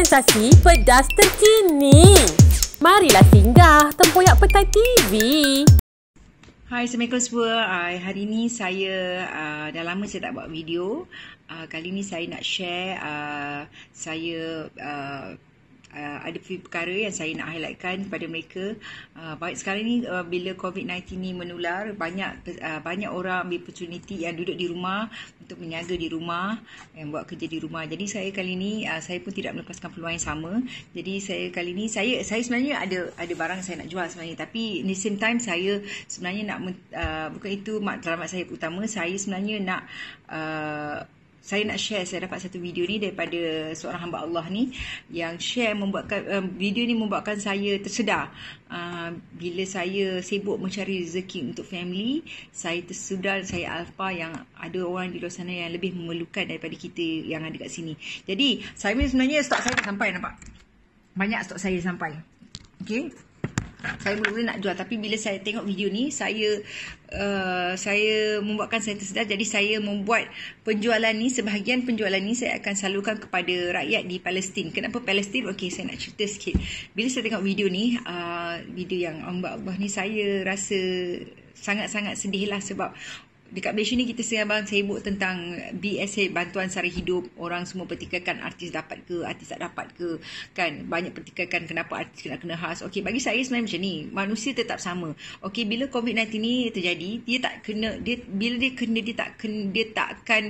sensasi pedas terkini. Marilah singgah tempoyak petai TV. Hai Assalamualaikum semua. Uh, hari ini saya uh, dah lama saya tak buat video. Uh, kali ini saya nak share uh, saya uh, uh, ada perkara yang saya nak highlightkan kepada mereka uh, baik sekarang ni uh, bila COVID-19 ni menular banyak uh, banyak orang ambil opportunity yang duduk di rumah untuk menyaga di rumah dan buat kerja di rumah jadi saya kali ni uh, saya pun tidak melepaskan peluang yang sama jadi saya kali ni saya saya sebenarnya ada ada barang saya nak jual sebenarnya tapi in the same time saya sebenarnya nak uh, bukan itu maklumat saya utama saya sebenarnya nak uh, saya nak share saya dapat satu video ni daripada seorang hamba Allah ni yang share membuatkan uh, video ni membuatkan saya tersedar uh, bila saya sibuk mencari rezeki untuk family saya tersedar saya alfa yang ada orang di luar sana yang lebih memerlukan daripada kita yang ada kat sini jadi saya sebenarnya stok saya dah sampai nampak banyak stok saya sampai okey Ah, saya mula-mula nak jual tapi bila saya tengok video ni saya uh, saya membuatkan saya tersedar jadi saya membuat penjualan ni sebahagian penjualan ni saya akan salurkan kepada rakyat di Palestin kenapa Palestin okey saya nak cerita sikit bila saya tengok video ni uh, video yang ambak-ambak ni saya rasa sangat-sangat sedih lah sebab dekat Malaysia ni kita sembang sibuk tentang BSH bantuan sara hidup orang semua pertikaikan artis dapat ke artis tak dapat ke kan banyak pertikaikan kenapa artis kena kena khas okey bagi saya sebenarnya macam ni manusia tetap sama okey bila covid-19 ni terjadi dia tak kena dia bila dia kena dia tak kena, dia takkan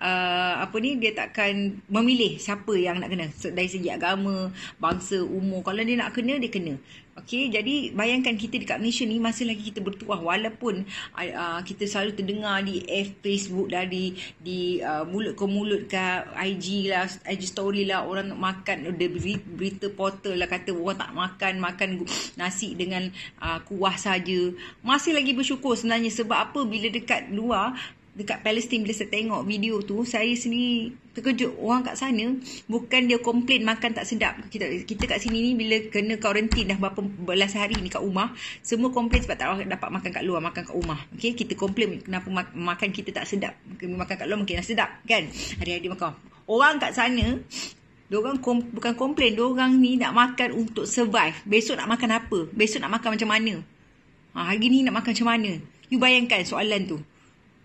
uh, apa ni dia takkan memilih siapa yang nak kena so, dari segi agama bangsa umur kalau dia nak kena dia kena Okay, jadi bayangkan kita dekat Malaysia ni masih lagi kita bertuah walaupun uh, kita selalu terdengar di F Facebook dari lah, di uh, ah, mulut ke mulut ke IG lah, IG story lah orang nak makan the berita portal lah kata orang tak makan, makan nasi dengan uh, kuah saja. Masih lagi bersyukur sebenarnya sebab apa bila dekat luar dekat Palestin bila saya tengok video tu saya sendiri terkejut orang kat sana bukan dia komplain makan tak sedap kita kita kat sini ni bila kena quarantine dah berapa belas hari ni kat rumah semua komplain sebab tak dapat makan kat luar makan kat rumah okey kita komplain kenapa mak- makan kita tak sedap kita makan kat luar mungkin dah sedap kan hari-hari makan orang kat sana Diorang kom, bukan komplain, diorang ni nak makan untuk survive. Besok nak makan apa? Besok nak makan macam mana? Ha, hari ni nak makan macam mana? You bayangkan soalan tu.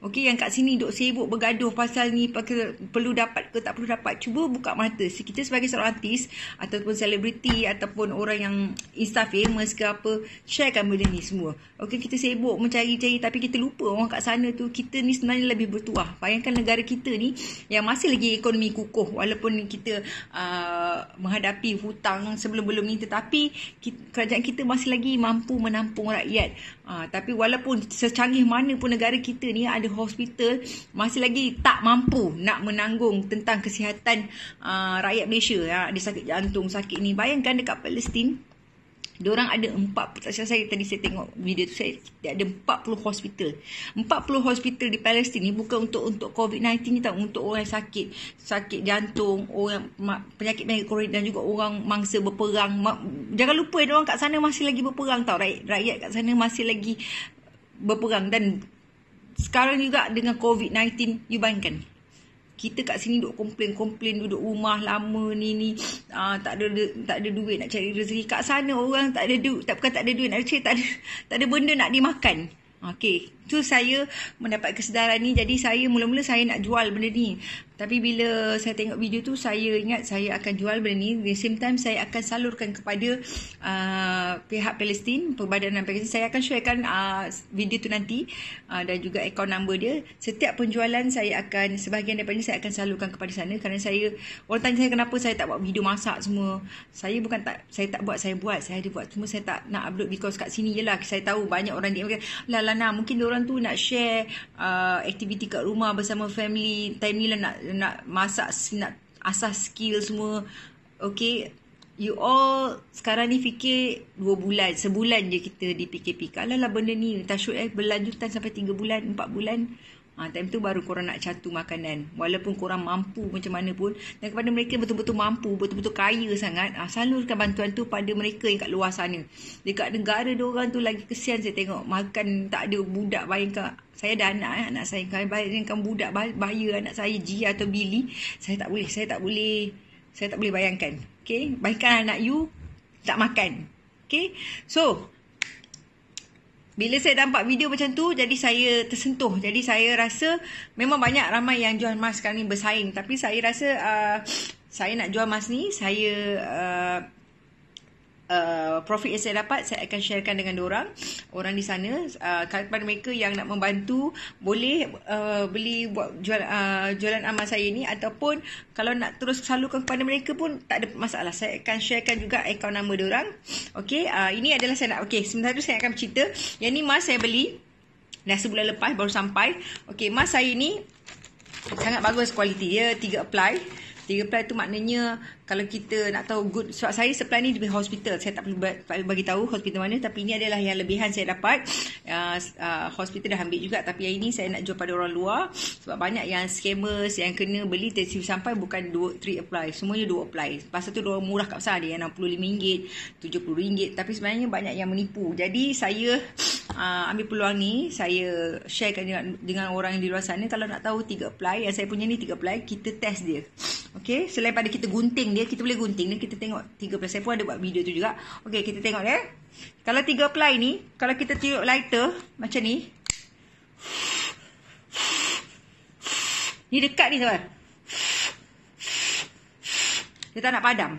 Okey yang kat sini duk sibuk bergaduh pasal ni perlu dapat ke tak perlu dapat. Cuba buka mata. Kita sebagai seorang artis ataupun selebriti ataupun orang yang insta famous ke apa, sharekan benda ni semua. Okey kita sibuk mencari-cari tapi kita lupa orang kat sana tu kita ni sebenarnya lebih bertuah. Bayangkan negara kita ni yang masih lagi ekonomi kukuh walaupun kita uh, menghadapi hutang sebelum-belum ni tetapi kita, kerajaan kita masih lagi mampu menampung rakyat. Uh, tapi walaupun secanggih mana pun negara kita ni ada hospital masih lagi tak mampu nak menanggung tentang kesihatan uh, rakyat Malaysia. Ha uh, sakit jantung, sakit ni. Bayangkan dekat Palestin Diorang ada empat, tak silap saya tadi saya tengok video tu, saya, dia ada empat puluh hospital. Empat puluh hospital di Palestin ni bukan untuk untuk COVID-19 ni tau. Untuk orang sakit, sakit jantung, orang penyakit penyakit korin dan juga orang mangsa berperang. Jangan lupa ya, orang kat sana masih lagi berperang tau. Rakyat, rakyat kat sana masih lagi berperang. Dan sekarang juga dengan COVID-19, you bayangkan kita kat sini duk komplain komplain duduk rumah lama ni ni uh, tak ada tak ada duit nak cari rezeki kat sana orang tak ada duit tak bukan tak ada duit nak cari tak ada tak ada benda nak dimakan okey tu saya mendapat kesedaran ni jadi saya mula-mula saya nak jual benda ni tapi bila saya tengok video tu saya ingat saya akan jual benda ni the same time saya akan salurkan kepada uh, pihak Palestin perbadanan Palestin saya akan sharekan uh, video tu nanti uh, dan juga account number dia setiap penjualan saya akan sebahagian daripada ni saya akan salurkan kepada sana kerana saya orang tanya saya kenapa saya tak buat video masak semua saya bukan tak saya tak buat saya buat saya ada buat cuma saya tak nak upload because kat sini je lah saya tahu banyak orang dia lah lah nah mungkin orang orang tu nak share uh, aktiviti kat rumah bersama family time ni lah nak nak masak nak asah skill semua okay you all sekarang ni fikir dua bulan sebulan je kita di PKP kalau lah benda ni tak syuk eh berlanjutan sampai tiga bulan empat bulan Ha, time tu baru korang nak catu makanan. Walaupun korang mampu macam mana pun. Dan kepada mereka betul-betul mampu, betul-betul kaya sangat. Ha, salurkan bantuan tu pada mereka yang kat luar sana. Dekat negara diorang tu lagi kesian saya tengok. Makan tak ada budak bayangkan. Saya ada anak, eh, anak saya. Kami bayangkan budak bayar anak saya, Ji atau Billy. Saya tak boleh, saya tak boleh. Saya tak boleh bayangkan. Okay? Bayangkan anak you tak makan. Okay? So, bila saya nampak video macam tu, jadi saya tersentuh. Jadi saya rasa memang banyak ramai yang jual mask sekarang ni bersaing. Tapi saya rasa uh, saya nak jual mask ni, saya uh, Uh, profit yang saya dapat saya akan sharekan dengan orang orang di sana uh, kepada mereka yang nak membantu boleh uh, beli buat jual, uh, jualan amal saya ni ataupun kalau nak terus salurkan kepada mereka pun tak ada masalah saya akan sharekan juga akaun nama orang okey uh, ini adalah saya nak okey sementara tu saya akan cerita yang ni mas saya beli dah sebulan lepas baru sampai okey mas saya ni sangat bagus kualiti dia 3 apply Tiga ply tu maknanya kalau kita nak tahu good sebab saya supply ni di hospital. Saya tak perlu bagi tahu hospital mana tapi ini adalah yang lebihan saya dapat. Uh, uh, hospital dah ambil juga tapi yang ini saya nak jual pada orang luar sebab banyak yang scammers yang kena beli tersebut sampai bukan 2 3 apply. Semuanya 2 apply. Pasal tu dia murah kat besar dia RM65, RM70 tapi sebenarnya banyak yang menipu. Jadi saya uh, ambil peluang ni saya sharekan dengan, dengan orang yang di luar sana kalau nak tahu 3 apply yang saya punya ni 3 apply kita test dia. Okay, selain pada kita gunting dia, kita boleh gunting ni. Kita tengok Tiga ply. Saya pun ada buat video tu juga. Okay, kita tengok ya. Kalau tiga ply ni, kalau kita tiup lighter macam ni. Ni dekat ni sahabat. Dia tak nak padam.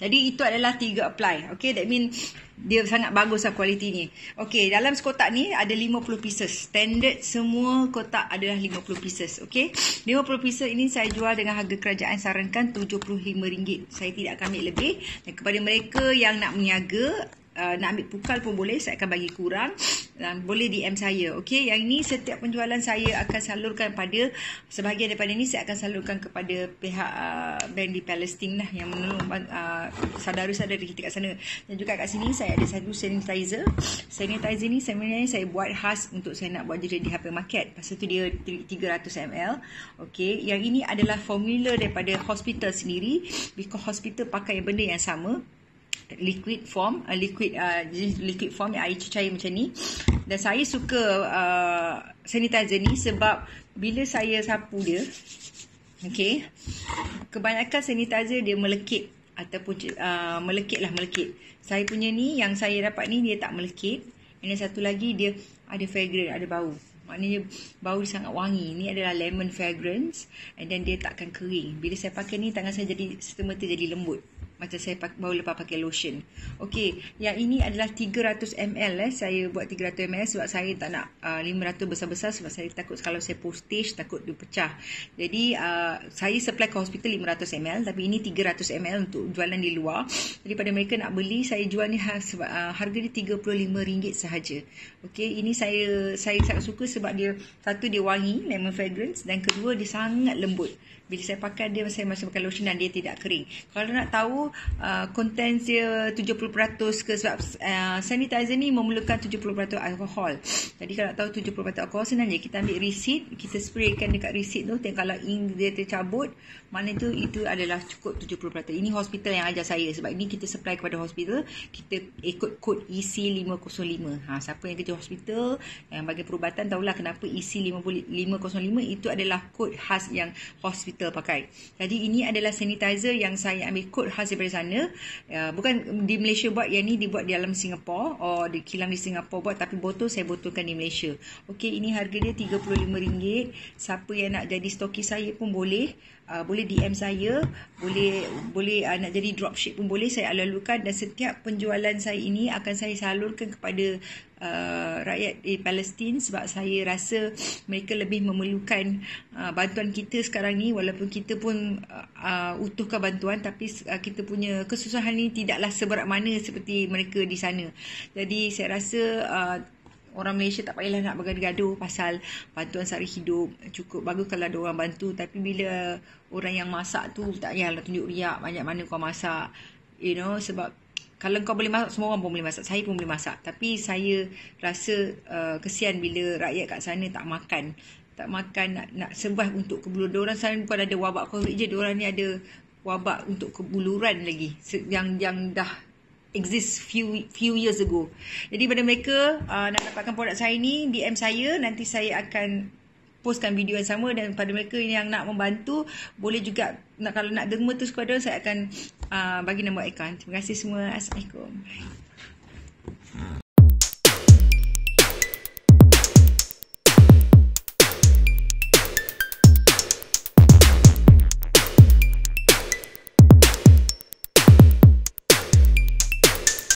Jadi itu adalah tiga ply. Okay, that mean dia sangat bagus lah kualiti ni. Okay, dalam kotak ni ada 50 pieces. Standard semua kotak adalah 50 pieces. Okay. 50% ini saya jual dengan harga kerajaan sarankan RM75. Saya tidak akan ambil lebih. Dan kepada mereka yang nak meniaga, uh, nak ambil pukal pun boleh. Saya akan bagi kurang dan boleh DM saya. okay. yang ini setiap penjualan saya akan salurkan pada sebahagian daripada ini saya akan salurkan kepada pihak uh, bank di Palestine lah yang menolong uh, ah, saudara-saudara kita kat sana. Dan juga kat sini saya ada satu sanitizer. Sanitizer ni sebenarnya saya buat khas untuk saya nak buat jadi di Hyper Market. Pasal tu dia 300 ml. okay. yang ini adalah formula daripada hospital sendiri because hospital pakai benda yang sama liquid form a liquid uh, liquid form yang air cecair macam ni dan saya suka uh, sanitizer ni sebab bila saya sapu dia okey kebanyakan sanitizer dia melekit ataupun uh, melekit lah melekit saya punya ni yang saya dapat ni dia tak melekit ini satu lagi dia ada fragrance ada bau maknanya bau dia sangat wangi ni adalah lemon fragrance and then dia takkan kering bila saya pakai ni tangan saya jadi setemerta jadi lembut macam saya baru lepas pakai lotion. Okey, yang ini adalah 300ml eh. Saya buat 300ml sebab saya tak nak uh, 500 besar-besar sebab saya takut kalau saya postage takut dia pecah. Jadi uh, saya supply ke hospital 500ml tapi ini 300ml untuk jualan di luar. Jadi pada mereka nak beli, saya jual ni ha, sebab, uh, harga dia RM35 sahaja. Okey, ini saya saya sangat suka sebab dia satu dia wangi, lemon fragrance dan kedua dia sangat lembut. Bila saya pakai dia saya masih pakai lotion dan dia tidak kering. Kalau nak tahu uh, contents dia 70% ke sebab uh, sanitizer ni memerlukan 70% alkohol. Jadi kalau tahu 70% alkohol senang je kita ambil receipt, kita spraykan dekat receipt tu dan kalau ink dia tercabut, mana tu itu adalah cukup 70%. Ini hospital yang ajar saya sebab ini kita supply kepada hospital, kita ikut kod EC 505. Ha siapa yang kerja hospital yang bagi perubatan tahulah kenapa EC 505 itu adalah kod khas yang hospital pakai. Jadi ini adalah sanitizer yang saya ambil kod khas daripada sana uh, bukan di Malaysia buat yang ni dibuat di dalam Singapore or di kilang di Singapore buat tapi botol saya botolkan di Malaysia Okey, ini harga dia RM35 siapa yang nak jadi stoki saya pun boleh uh, boleh DM saya boleh boleh uh, nak jadi dropship pun boleh saya alalukan dan setiap penjualan saya ini akan saya salurkan kepada uh, rakyat di Palestin sebab saya rasa mereka lebih memerlukan uh, bantuan kita sekarang ni walaupun kita pun uh, utuhkan bantuan tapi uh, kita punya kesusahan ni tidaklah seberat mana seperti mereka di sana. Jadi saya rasa uh, Orang Malaysia tak payahlah nak bergaduh-gaduh pasal bantuan sehari hidup. Cukup bagus kalau ada orang bantu. Tapi bila orang yang masak tu tak payahlah tunjuk riak banyak mana kau masak. You know sebab kalau kau boleh masak, semua orang pun boleh masak. Saya pun boleh masak. Tapi saya rasa uh, kesian bila rakyat kat sana tak makan. Tak makan, nak, nak sembah untuk kebuluran. Diorang sana bukan ada wabak COVID je, diorang ni ada wabak untuk kebuluran lagi. Yang yang dah exist few few years ago. Jadi pada mereka uh, nak dapatkan produk saya ni, DM saya. Nanti saya akan postkan video yang sama dan pada mereka yang nak membantu boleh juga nak kalau nak derma tu kepada saya akan Ah, bagi nombor aircon. Terima kasih semua. Assalamualaikum. Hmm.